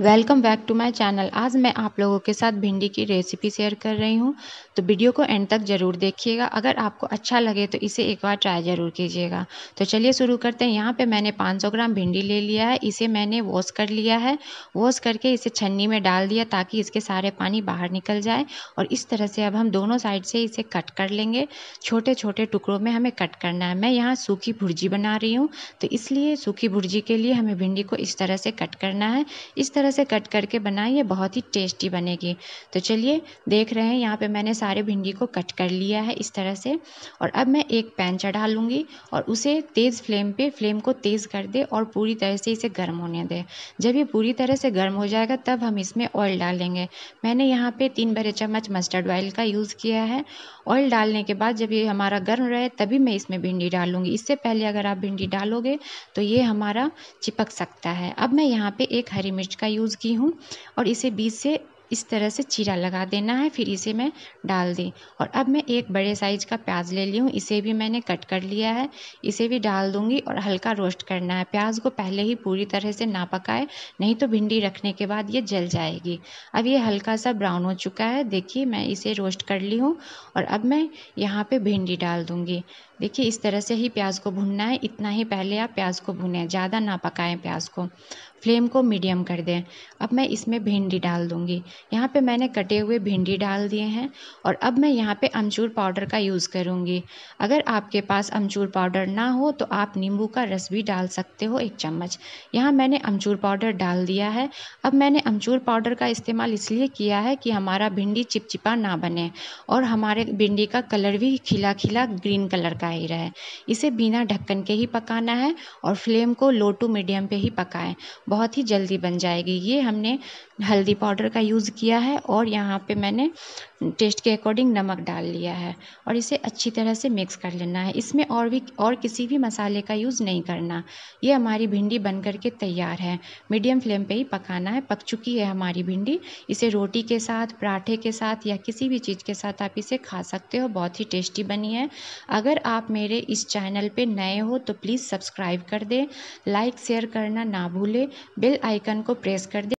welcome back to my channel आज मैं आप लोगों के साथ भिंडी की रेसिपी शेयर कर रही हूँ तो वीडियो को एंड तक ज़रूर देखिएगा अगर आपको अच्छा लगे तो इसे एक बार ट्राई ज़रूर कीजिएगा तो चलिए शुरू करते हैं यहाँ पे मैंने 500 ग्राम भिंडी ले लिया है इसे मैंने वॉश कर लिया है वॉश करके इसे छन्नी में डाल दिया ताकि इसके सारे पानी बाहर निकल जाए और इस तरह से अब हम दोनों साइड से इसे कट कर लेंगे छोटे छोटे टुकड़ों में हमें कट करना है मैं यहाँ सूखी भुर्जी बना रही हूँ तो इसलिए सूखी भुर्जी के लिए हमें भिंडी को इस तरह से कट करना है इस तरह तरह से कट करके बनाएं ये बहुत ही टेस्टी बनेगी तो चलिए देख रहे हैं यहाँ पे मैंने सारे भिंडी को कट कर लिया है इस तरह से और अब मैं एक पैन चढ़ा लूँगी और उसे तेज़ फ्लेम पे फ्लेम को तेज़ कर दे और पूरी तरह से इसे गर्म होने दें जब ये पूरी तरह से गर्म हो जाएगा तब हम इसमें ऑयल डालेंगे मैंने यहाँ पे तीन बड़े चम्मच मस्टर्ड ऑयल का यूज़ किया है ऑयल डालने के बाद जब ये हमारा गर्म रहे तभी मैं इसमें भिंडी डालूँगी इससे पहले अगर आप भिंडी डालोगे तो ये हमारा चिपक सकता है अब मैं यहाँ पर एक हरी मिर्च का यूज़ की हूँ और इसे बीच से इस तरह से चीरा लगा देना है फिर इसे मैं डाल दी और अब मैं एक बड़े साइज का प्याज ले ली हूँ इसे भी मैंने कट कर लिया है इसे भी डाल दूँगी और हल्का रोस्ट करना है प्याज को पहले ही पूरी तरह से ना पकाए नहीं तो भिंडी रखने के बाद ये जल जाएगी अब ये हल्का सा ब्राउन हो चुका है देखिए मैं इसे रोस्ट कर ली हूँ और अब मैं यहाँ पर भिंडी डाल दूँगी देखिए इस तरह से ही प्याज को भुनना है इतना ही पहले आप प्याज को भुनें ज़्यादा ना पकाएं प्याज को फ्लेम को मीडियम कर दें अब मैं इसमें भिंडी डाल दूँगी यहाँ पे मैंने कटे हुए भिंडी डाल दिए हैं और अब मैं यहाँ पे अमचूर पाउडर का यूज़ करूँगी अगर आपके पास अमचूर पाउडर ना हो तो आप नींबू का रस भी डाल सकते हो एक चम्मच यहाँ मैंने अमचूर पाउडर डाल दिया है अब मैंने अमचूर पाउडर का इस्तेमाल इसलिए किया है कि हमारा भिंडी चिपचिपा ना बने और हमारे भिंडी का कलर भी खिला खिला ग्रीन कलर का ही रहे इसे बिना ढक्कन के ही पकाना है और फ्लेम को लो टू मीडियम पर ही पकाएँ बहुत ही जल्दी बन जाएगी ये हमने हल्दी पाउडर का यूज़ किया है और यहाँ पे मैंने टेस्ट के अकॉर्डिंग नमक डाल लिया है और इसे अच्छी तरह से मिक्स कर लेना है इसमें और भी और किसी भी मसाले का यूज़ नहीं करना ये हमारी भिंडी बन कर के तैयार है मीडियम फ्लेम पे ही पकाना है पक चुकी है हमारी भिंडी इसे रोटी के साथ पराठे के साथ या किसी भी चीज़ के साथ आप इसे खा सकते हो बहुत ही टेस्टी बनी है अगर आप मेरे इस चैनल पर नए हो तो प्लीज़ सब्सक्राइब कर दें लाइक शेयर करना ना भूलें बेल आइकन को प्रेस कर दें